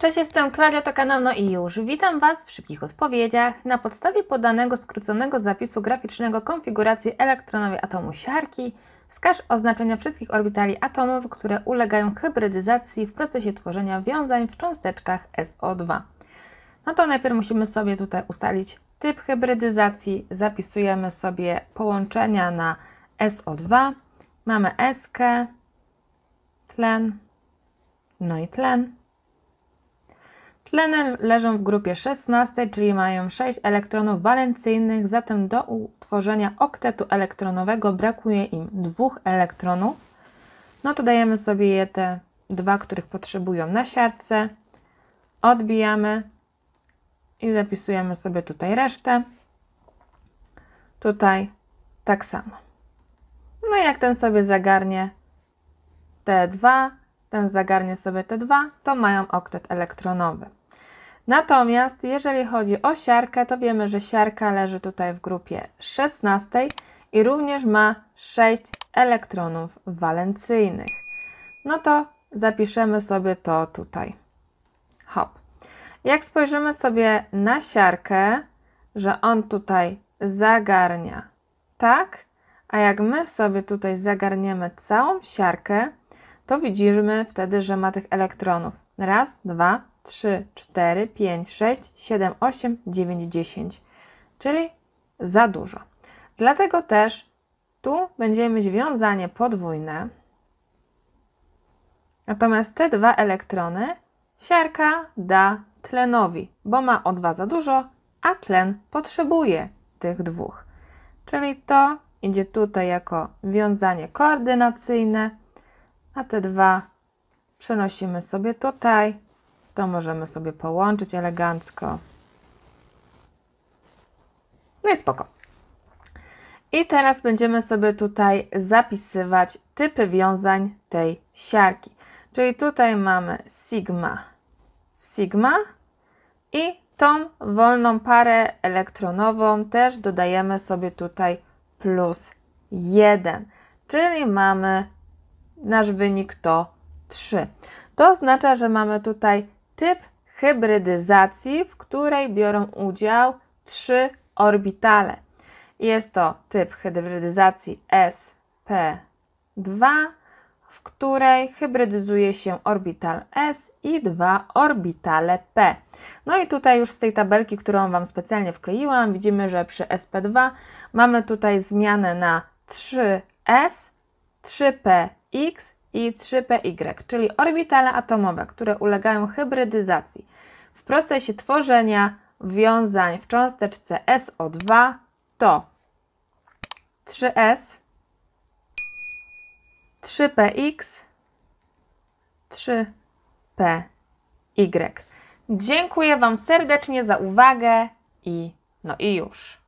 Cześć, jestem Klaudia Tokanamno i już witam Was w szybkich odpowiedziach. Na podstawie podanego skróconego zapisu graficznego konfiguracji elektronowej atomu siarki wskaż oznaczenia wszystkich orbitali atomów, które ulegają hybrydyzacji w procesie tworzenia wiązań w cząsteczkach SO2. No to najpierw musimy sobie tutaj ustalić typ hybrydyzacji. Zapisujemy sobie połączenia na SO2. Mamy S, tlen, no i tlen. Tleny leżą w grupie 16, czyli mają 6 elektronów walencyjnych, zatem do utworzenia oktetu elektronowego brakuje im dwóch elektronów. No to dajemy sobie je te dwa, których potrzebują na siatce, odbijamy i zapisujemy sobie tutaj resztę. Tutaj tak samo. No i jak ten sobie zagarnie te dwa, ten zagarnie sobie te dwa, to mają oktet elektronowy. Natomiast jeżeli chodzi o siarkę, to wiemy, że siarka leży tutaj w grupie 16 i również ma 6 elektronów walencyjnych. No to zapiszemy sobie to tutaj. Hop. Jak spojrzymy sobie na siarkę, że on tutaj zagarnia tak, a jak my sobie tutaj zagarniemy całą siarkę, to widzimy wtedy, że ma tych elektronów. Raz, dwa, 3, 4, 5, 6, 7, 8, 9, 10, czyli za dużo. Dlatego też tu będziemy mieć wiązanie podwójne, natomiast te dwa elektrony siarka da tlenowi, bo ma o dwa za dużo, a tlen potrzebuje tych dwóch. Czyli to idzie tutaj jako wiązanie koordynacyjne, a te dwa przenosimy sobie tutaj to możemy sobie połączyć elegancko. No i spoko. I teraz będziemy sobie tutaj zapisywać typy wiązań tej siarki. Czyli tutaj mamy sigma, sigma i tą wolną parę elektronową też dodajemy sobie tutaj plus 1, czyli mamy nasz wynik to 3. To oznacza, że mamy tutaj typ hybrydyzacji, w której biorą udział trzy orbitale. Jest to typ hybrydyzacji SP2, w której hybrydyzuje się orbital S i dwa orbitale P. No i tutaj już z tej tabelki, którą Wam specjalnie wkleiłam, widzimy, że przy SP2 mamy tutaj zmianę na 3S, 3PX i 3py, y, czyli orbitale atomowe, które ulegają hybrydyzacji. W procesie tworzenia wiązań w cząsteczce SO2 to 3s, 3px, 3py. Dziękuję Wam serdecznie za uwagę i no i już.